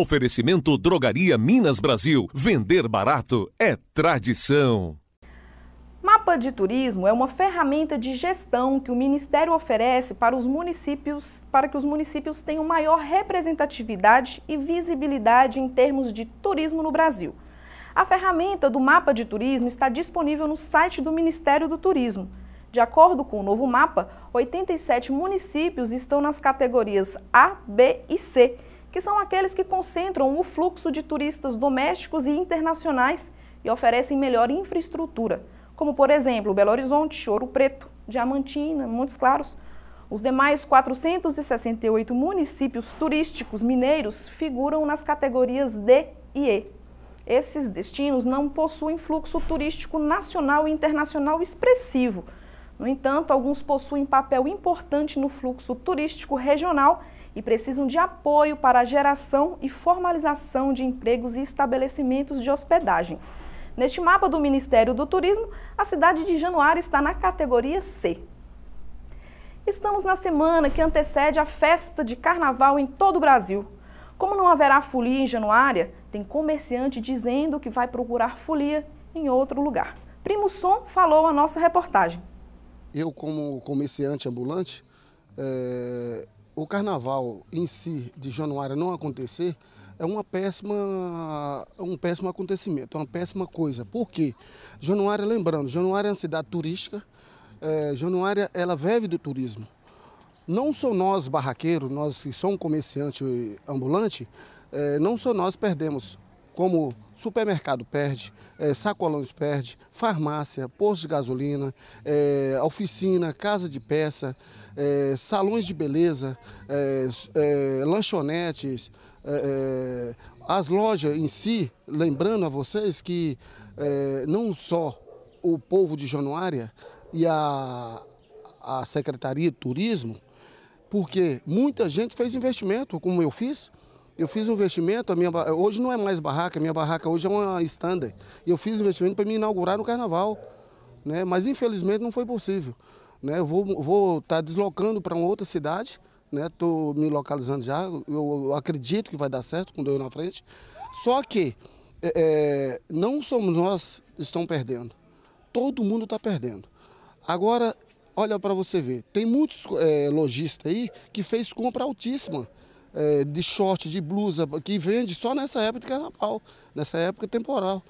Oferecimento Drogaria Minas Brasil. Vender barato é tradição. Mapa de turismo é uma ferramenta de gestão que o Ministério oferece para os municípios para que os municípios tenham maior representatividade e visibilidade em termos de turismo no Brasil. A ferramenta do mapa de turismo está disponível no site do Ministério do Turismo. De acordo com o novo mapa, 87 municípios estão nas categorias A, B e C que são aqueles que concentram o fluxo de turistas domésticos e internacionais e oferecem melhor infraestrutura, como por exemplo Belo Horizonte, Ouro Preto, Diamantina, Montes Claros. Os demais 468 municípios turísticos mineiros figuram nas categorias D e E. Esses destinos não possuem fluxo turístico nacional e internacional expressivo no entanto, alguns possuem papel importante no fluxo turístico regional e precisam de apoio para a geração e formalização de empregos e estabelecimentos de hospedagem. Neste mapa do Ministério do Turismo, a cidade de Januário está na categoria C. Estamos na semana que antecede a festa de carnaval em todo o Brasil. Como não haverá folia em Januária, tem comerciante dizendo que vai procurar folia em outro lugar. Primo Som falou a nossa reportagem eu como comerciante ambulante, é, o carnaval em si de Januária não acontecer é uma péssima, é um péssimo acontecimento, é uma péssima coisa. Por quê? Januária, lembrando, Januária é uma cidade turística, é, Januária ela vive do turismo. Não só nós, barraqueiros, nós que somos comerciante ambulante, é, não só nós perdemos, como supermercado perde, é, sacolões perde, farmácia, posto de gasolina, é, oficina, casa de peça, é, salões de beleza, é, é, lanchonetes, é, as lojas em si, lembrando a vocês que não só o povo de Januária e a, a Secretaria de Turismo, porque muita gente fez investimento, como eu fiz, eu fiz um investimento, a minha, hoje não é mais barraca, a minha barraca hoje é uma standard. E eu fiz investimento para me inaugurar no carnaval, né? mas infelizmente não foi possível. Né? Eu vou estar vou tá deslocando para uma outra cidade, estou né? me localizando já, eu, eu, acredito que vai dar certo com Deus na frente. Só que é, é não somos nós que estão perdendo, todo mundo está perdendo. Agora, olha para você ver, tem muitos é, lojistas aí que fez compra altíssima é, de short, de blusa, que vende só nessa época de carnaval, nessa época temporal.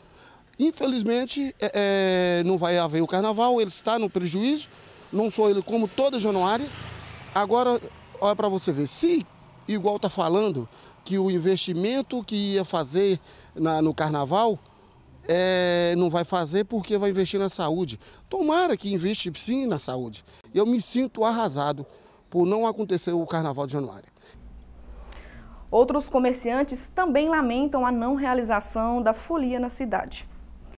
Infelizmente, é, é, não vai haver o carnaval, ele está no prejuízo, não sou ele como toda januária. Agora, olha para você ver, se igual está falando que o investimento que ia fazer na, no carnaval é, não vai fazer porque vai investir na saúde. Tomara que investe sim na saúde. Eu me sinto arrasado por não acontecer o carnaval de januária Outros comerciantes também lamentam a não realização da folia na cidade.